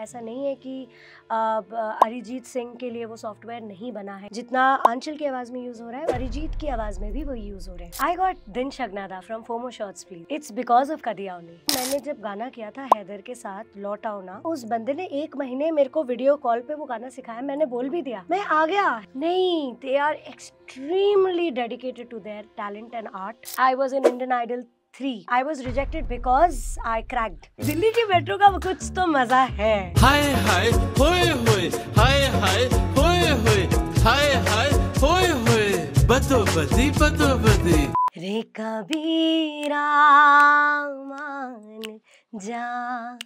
ऐसा नहीं है कि अरिजीत सिंह के लिए वो सॉफ्टवेयर नहीं बना है जितना आंचल की आवाज़ में यूज़ हो रहा है अरिजीत की आवाज़ में भी वो यूज़ हो रहे हैं आई गॉट दिन शगनादा from FOMO shorts please it's because of कदिया मैंने जब गाना किया था हैदर के साथ लौटा होना उस बंदे ने एक महीने मेरे को वीडियो कॉल पे वो गाना सिखाया मैंने बोल भी दिया मैं आ गया नहीं they are extremely dedicated to their talent and art I was in Indian Idol three I was rejected because I cracked Delhi के मेट्रो का कुछ तो मजा है हाय हाय होए होए हाय हाय होए होए हाय हाय होए होए बतो बदी रे कबीरा मान जा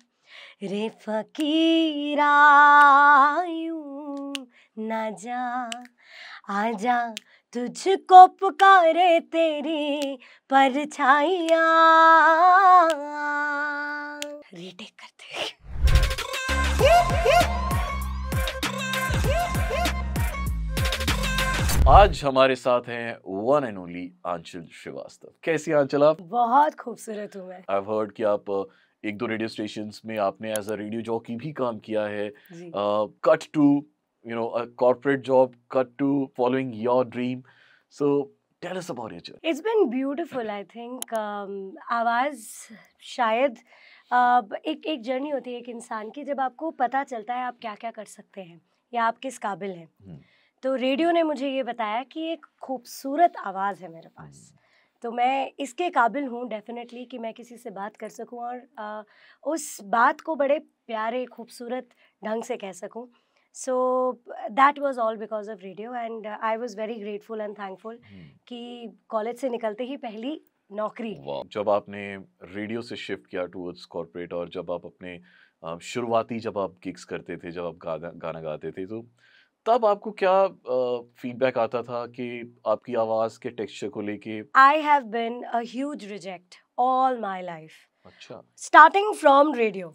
रे फकीरा यू न जा आजा तुझको पुकारे तेरी परछाइया रीटेक करते आज हमारे साथ हैं one and only Aanchal Shrivastava कैसी आंचल आप बहुत खूबसूरत हूँ मैं आई हर्ड कि आप एक दो रेडियो स्टेशन में आपने एज अ रेडियो जॉकी भी काम किया है cut to you know a corporate job cut to following your dream so tell us about your journey it's been beautiful i think um, आवाज shayad uh, एक एक journey होती है एक इंसान की जब आपको पता चलता है आप क्या क्या कर सकते हैं या आप किस काबिल हैं hmm. तो रेडियो ने मुझे ये बताया कि एक खूबसूरत आवाज़ है मेरे पास hmm. तो मैं इसके काबिल हूँ डेफिनेटली कि मैं किसी से बात कर सकूँ और आ, उस बात को बड़े प्यारे खूबसूरत ढंग से कह सकूँ so that was all because of radio and I was very grateful and thankful कि कॉलेज से निकलते ही पहली नौकरी wow. जब आपने रेडियो से शिफ्ट किया टूवर्ड्स कॉरपोरेट और जब आप अपने शुरुआती जब आप गिग्स करते थे जब आप गाना गाना गाते थे तो तब आपको क्या फीडबैक आता था कि आपकी आवाज़ के टेक्सचर को लेके I have been a huge reject all my life अच्छा स्टार्टिंग फ्रॉम रेडियो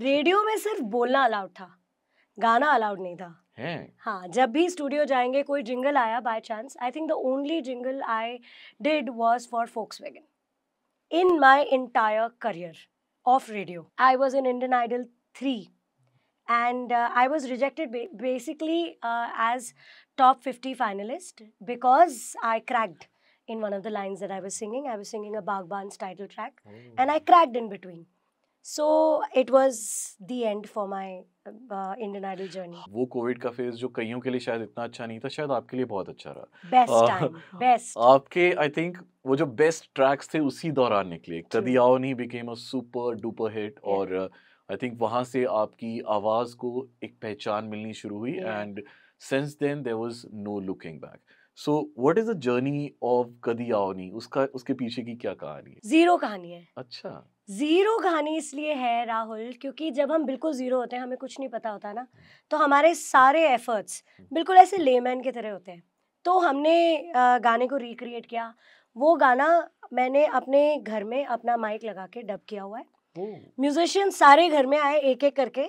रेडियो में सिर्फ बोलना अलाउड था गाना अलाउड नहीं था हाँ जब भी स्टूडियो जाएंगे कोई जिंगल आया by chance I think the only jingle I did was for Volkswagen in my entire career of radio I was in Indian Idol three and I was rejected basically as top fifty finalist because I cracked in one of the lines that I was singing I was singing a Baghban's title track and I cracked in between so it was the end for my Indian idol journey वो covid का phase जो कईयों के लिए शायद इतना अच्छा नहीं था शायद आपके लिए बहुत अच्छा रहा बेस्ट बेस्ट आपके आई थिंक वो जो बेस्ट ट्रैक्स थे उसी दौरान निकले कदी आओ नहीं became a super duper hit और आई थिंक वहाँ से आपकी आवाज़ को एक पहचान मिलनी शुरू हुई and since then there was no looking back so what is the journey of Kadi Aao Ni उसका उसके पीछे की क्या कहानी है जीरो कहानी है अच्छा जीरो कहानी इसलिए है राहुल क्योंकि जब हम बिल्कुल जीरो होते हैं हमें कुछ नहीं पता होता ना तो हमारे सारे एफर्ट्स हम्म। बिल्कुल ऐसे लेमैन के तरह होते हैं तो हमने गाने को रिक्रिएट किया वो गाना मैंने अपने घर में अपना माइक लगा के डब किया हुआ है म्यूजिशियन सारे घर में आए एक एक करके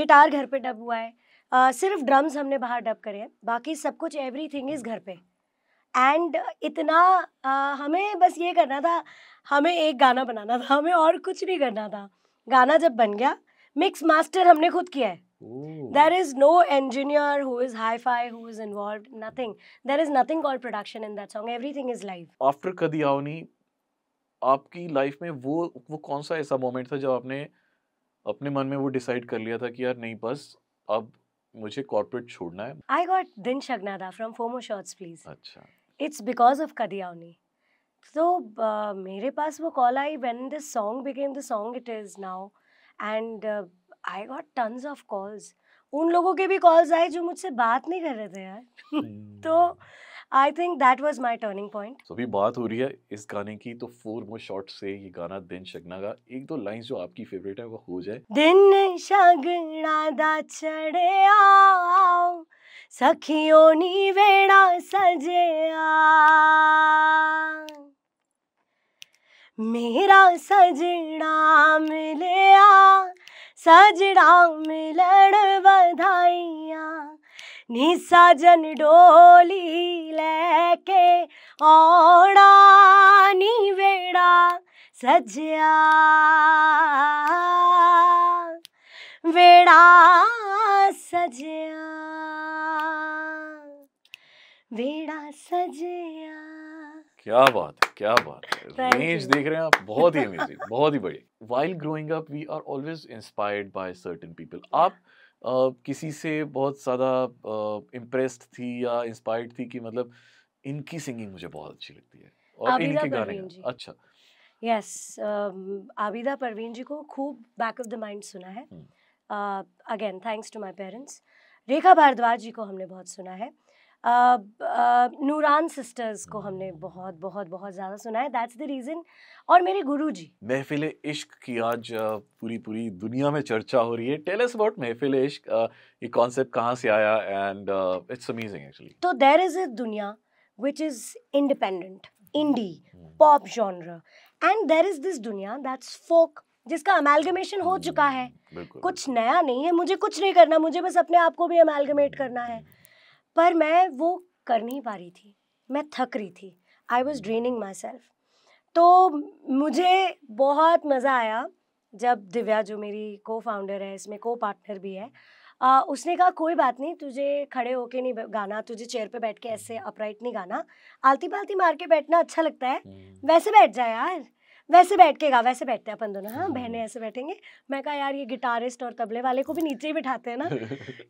गिटार घर पे डब हुआ है uh, सिर्फ ड्रम्स हमने बाहर डब करे हैं बाकी सब कुछ एवरी थिंग इज़ घर पे एंड इतना uh, हमें बस ये करना था हमें एक गाना बनाना था हमें और कुछ नहीं करना था गाना जब बन गया मिक्स मास्टर हमने खुद किया है there there is no engineer who is hi-fi who is involved nothing there is nothing called production in that song everything is live after kadi aoni आपकी लाइफ में वो वो कौन सा ऐसा मोमेंट था जब आपने अपने मन में वो डिसाइड कर लिया था कि यार नहीं बस अब मुझे कॉर्पोरेट छोड़ना है आई गॉट दिन शगनादा फ्रॉम फोमो शॉर्ट्स प्लीज अच्छा इट्स बिकॉज ऑफ कदियावनी तो मेरे पास वो कॉल आई when the song became the song it is now and I got tons of calls उन लोगों के भी कॉल्स आए जो मुझसे बात नहीं कर रहे थे यार तो hmm. I think that was my turning point so अभी बात हो रही है इस गाने की तो फोर मोर शॉर्ट से ये गाना दिन शगना का एक दो लाइन जो आपकी फेवरेट है वो हो जाए दिन शगना दा चढ़े आओ सखियों नी वेड़ा सजे आ मेरा सजना मिले आ सजना मिलड़ बधाइया नी साजन डोली लेके आना नी बेड़ा सजया बेड़ा सजया बेड़ा सजया क्या बात है क्या बात है रेंज देख रहे हैं आप बहुत ही अमेजिंग बहुत ही बढ़िया while growing up we are always inspired by certain people आप किसी से बहुत ज़्यादा इम्प्रेस्ड थी या इंस्पायर्ड थी कि मतलब इनकी सिंगिंग मुझे बहुत अच्छी लगती है और इनके गाने अच्छा यस आबिदा परवीन जी को खूब बैक ऑफ द माइंड सुना है again thanks to my parents Rekha Bhardwaj ji को हमने बहुत सुना है नूरान सिस्टर्स को हमने बहुत बहुत बहुत ज़्यादा सुना है दैट्स द रीज़न और मेरे गुरु जी महफिल इश्क की आज पूरी पूरी दुनिया में चर्चा हो रही है टेल अस अबाउट महफिल इश्क ये कॉन्सेप्ट कहाँ से आया एंड इट्स अमेजिंग एक्चुअली तो देर इज़ अ दुनिया which is independent indie pop genre and there is this दुनिया दैट्स फोक जिसका अमेलगमेशन हो hmm. चुका है कुछ नया नहीं है मुझे कुछ नहीं करना मुझे बस अपने आप को भी अमेलगमेट करना है hmm. पर मैं वो कर नहीं पा रही थी मैं थक रही थी I was draining myself तो मुझे बहुत मज़ा आया जब दिव्या जो मेरी को फाउंडर है इसमें को पार्टनर भी है आ, उसने कहा कोई बात नहीं तुझे खड़े होके नहीं गाना तुझे चेयर पे बैठ के ऐसे अपराइट नहीं गाना आलती पालती मार के बैठना अच्छा लगता है हम्म। वैसे बैठ जाए यार वैसे बैठ के गा वैसे बैठते हैं अपन दोनों हाँ, हाँ बहने हाँ। ऐसे बैठेंगे मैं कहा यार ये गिटारिस्ट और तबले वाले को भी नीचे ही बिठाते हैं ना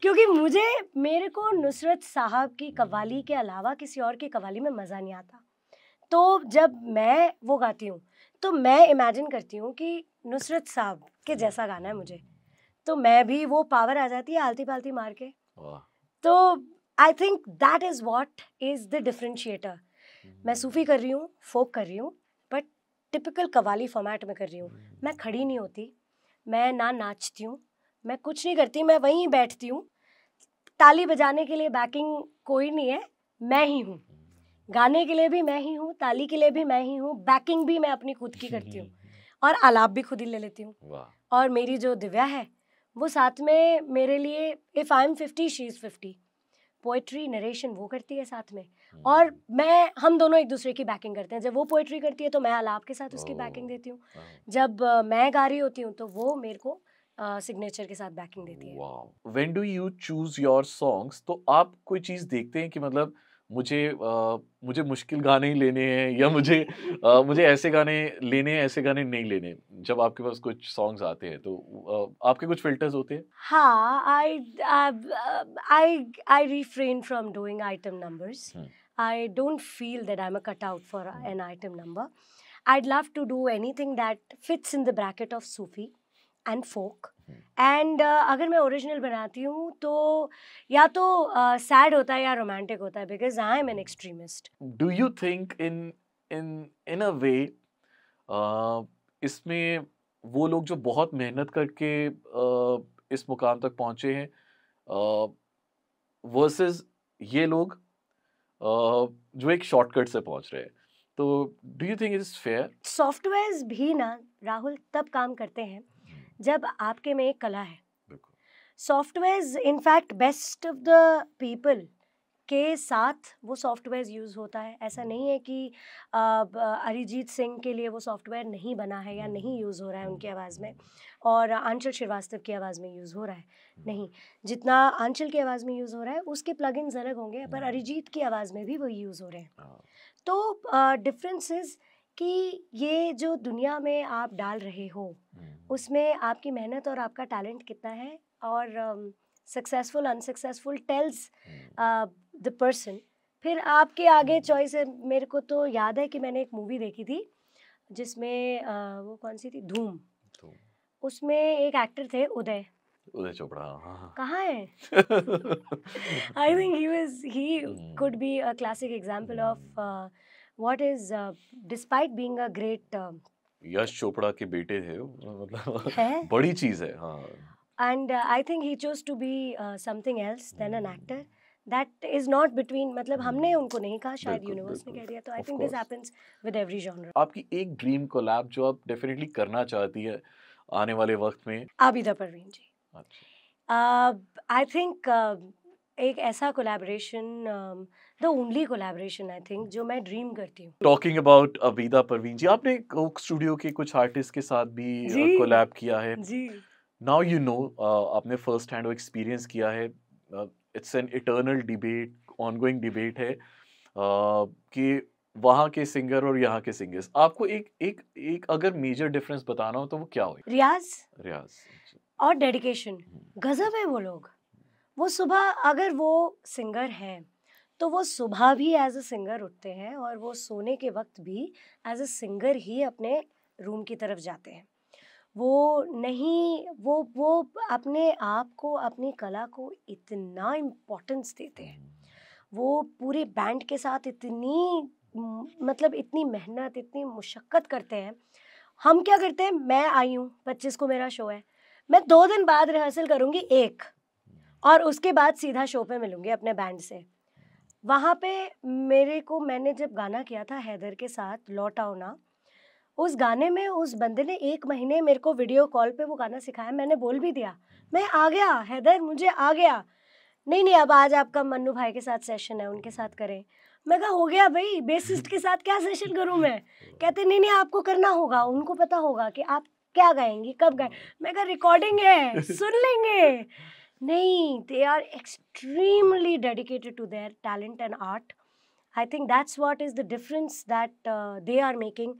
क्योंकि मुझे मेरे को नुसरत साहब की कवाली के अलावा किसी और की कवाली में मज़ा नहीं आता तो जब मैं वो गाती हूँ तो मैं इमेजिन करती हूँ कि नुसरत साहब के जैसा गाना है मुझे तो मैं भी वो पावर आ जाती है आलती पालती मार के तो I think that is what is the differentiator मैं सूफ़ी हम्म। कर रही हूँ फोक कर रही हूँ टिपिकल कवाली फॉर्मेट में कर रही हूँ मैं खड़ी नहीं होती मैं ना नाचती हूँ मैं कुछ नहीं करती मैं वहीं बैठती हूँ ताली बजाने के लिए बैकिंग कोई नहीं है मैं ही हूँ गाने के लिए भी मैं ही हूँ ताली के लिए भी मैं ही हूँ बैकिंग भी मैं अपनी खुद की करती हूँ और आलाप भी खुद ही ले लेती हूँ और मेरी जो दिव्या है वो साथ में मेरे लिए if I am fifty she is fifty poetry narration वो करती है साथ में हम्म। और मैं हम दोनों एक दूसरे की बैकिंग करते हैं जब वो पोएट्री करती है तो मैं अलाप के साथ उसकी बैकिंग देती हूँ हाँ। जब मैं गा रही होती हूँ तो वो मेरे को सिग्नेचर के साथ बैकिंग देती है when do you choose your songs तो आप कोई चीज देखते हैं कि मतलब मुझे आ, मुझे मुश्किल गाने ही लेने हैं या मुझे आ, मुझे ऐसे गाने लेने हैं ऐसे गाने नहीं लेने जब आपके पास कुछ सॉन्ग्स आते हैं तो आ, आपके कुछ फिल्टर्स होते हैं हाँ I I I refrain from doing item numbers I don't feel that I am a cut out for an item number I'd love to do anything that fits in the bracket of Sufi and folk and अगर मैं original बनाती हूँ तो या तो sad uh, होता है या रोमांटिक होता है because I am an extremist do you think in in in a way इसमें वो लोग जो बहुत मेहनत करके uh, इस मुकाम तक पहुँचे हैं वर्सेस uh, ये लोग uh, जो एक शॉर्टकट से पहुँच रहे हैं तो do you think it is fair software भी ना राहुल तब काम करते हैं जब आपके में एक कला है software in fact best of the people के साथ वो सॉफ्टवेयर यूज़ होता है ऐसा नहीं है कि अरिजीत सिंह के लिए वो सॉफ्टवेयर नहीं बना है या नहीं यूज़ हम्म। हो रहा है उनकी आवाज़ में और आंचल श्रीवास्तव की आवाज़ में यूज़ हो रहा है हम्म। नहीं जितना आंचल की आवाज़ में यूज़ हो रहा है उसके प्लग इन अलग होंगे पर हम्म। अरिजीत की आवाज़ में भी वो यूज़ हो रहे हैं हाँ। तो डिफरेंसेस uh, कि ये जो दुनिया में आप डाल रहे हो हम्म। उसमें आपकी मेहनत और आपका टैलेंट कितना है और successful unsuccessful tells the person फिर आपके आगे चॉइस हम्म। है मेरे को तो याद है कि मैंने एक मूवी देखी थी जिसमें uh, वो कौन सी थी धूम उसमें एक एक्टर थे उदय उदय चोपड़ा हाँ, हाँ, हाँ। कहाँ है I think he was he could be a classic example of what is despite being a great Yash Chopra के बेटे थे मतलब बड़ी चीज है हां and I think he chose to be something else than an actor that is not between मतलब हमने hmm. उनको नहीं कहा शायद यूनिवर्स ने कह दिया तो I think this happens with every genre आपकी एक ड्रीम कोलैब जो आप डेफिनेटली करना चाहती है आने वाले वक्त में आबिदा परवीन जी अच्छा आई uh, थिंक uh, एक ऐसा collaboration the only collaboration I think जो मैं ड्रीम करती हूँ टॉकिंग अबाउट अबीदा परवीन जी आपने कोक स्टूडियो के कुछ आर्टिस्ट के साथ भी कोलैब uh, किया है जी नाउ यू नो आपने फर्स्ट हैंड एक्सपीरियंस किया है it's an eternal debate ongoing debate है कि वहाँ के सिंगर और यहाँ के सिंगर्स आपको एक एक एक अगर मेजर डिफरेंस बताना हो तो वो क्या हो रियाज रियाज अच्छा। और डेडिकेशन हम्म। गजब है वो लोग वो सुबह अगर वो सिंगर हैं तो वो सुबह भी एज अ सिंगर उठते हैं और वो सोने के वक्त भी एज अ सिंगर ही अपने रूम की तरफ जाते हैं वो नहीं वो वो अपने आप को अपनी कला को इतना इम्पोर्टेंस देते हैं वो पूरे बैंड के साथ इतनी मतलब इतनी मेहनत इतनी मुशक्क़त करते हैं हम क्या करते हैं मैं आई हूँ पच्चीस को मेरा शो है मैं दो दिन बाद रिहर्सल करूँगी एक और उसके बाद सीधा शो पे मिलूँगी अपने बैंड से वहाँ पे मेरे को मैंने जब गाना किया था हैदर के साथ लौट आओ ना उस गाने में उस बंदे ने एक महीने मेरे को वीडियो कॉल पे वो गाना सिखाया मैंने बोल भी दिया मैं आ गया हैदर मुझे आ गया नहीं नहीं अब आज आपका मन्नू भाई के साथ सेशन है उनके साथ करें मैं कहा हो गया भाई बेसिस्ट के साथ क्या सेशन करूँ मैं कहते नहीं नहीं आपको करना होगा उनको पता होगा कि आप क्या गाएंगी कब गाए मैं कहा रिकॉर्डिंग है सुन लेंगे नहीं they are extremely dedicated to their talent and art I think that's what is the difference that they are making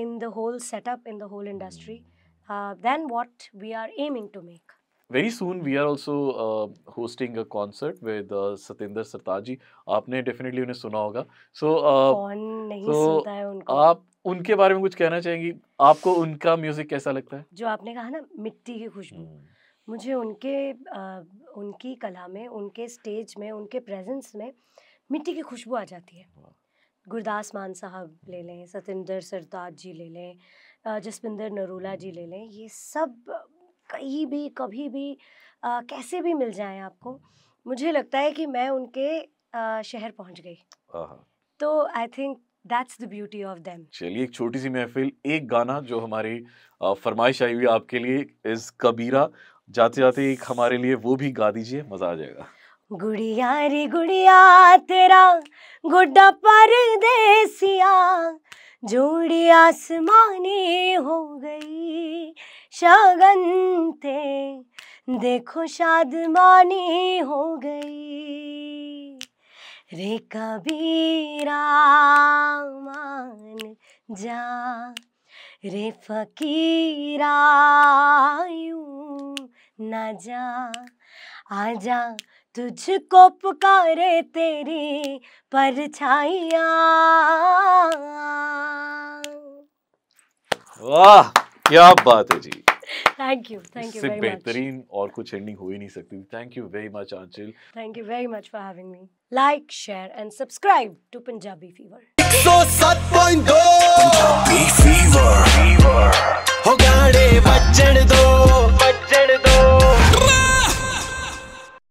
in the whole setup in the whole industry than what we are aiming to make very soon we are also hosting a concert with Satinder uh, Satinder आपने definitely उन्हें सुना होगा so uh, कौन नहीं so सुनता है उनको आप उनके बारे में कुछ कहना चाहेंगी आपको उनका म्यूजिक कैसा लगता है जो आपने कहा ना मिट्टी की खुशबू hmm. मुझे उनके आ, उनकी कला में उनके स्टेज में उनके प्रेजेंस में मिट्टी की खुशबू आ जाती है गुरदास मान साहब ले लें सतेंद्र सरताज जी ले लें जसविंदर नरूला जी ले लें ये सब कहीं भी कभी भी आ, कैसे भी मिल जाएं आपको मुझे लगता है कि मैं उनके आ, शहर पहुंच गई तो I think that's the beauty of them चलिए एक छोटी सी महफिल एक गाना जो हमारी फरमाइश आई हुई आपके लिए इस कबीरा जाते जाते एक हमारे लिए वो भी गा दीजिए मजा आ जाएगा गुड़िया रे गुड़िया तेरा गुड्डा देसिया जोड़ी आसमानी हो गई शगन थे देखो मानी हो गई रे कबीरा मान जा रे फकीरायू न जा आजा तुझको पुकारे तेरी परछाइया वाह क्या बात है जी thank you thank you very बेहतरीन और कुछ एंडिंग हो ही नहीं सकती thank you very much Aanchal thank you very much for having me like share and subscribe to Punjabi Fever 107.2 Fever ਹੋ ਗਾੜੇ ਵੱਜਣ ਦੋ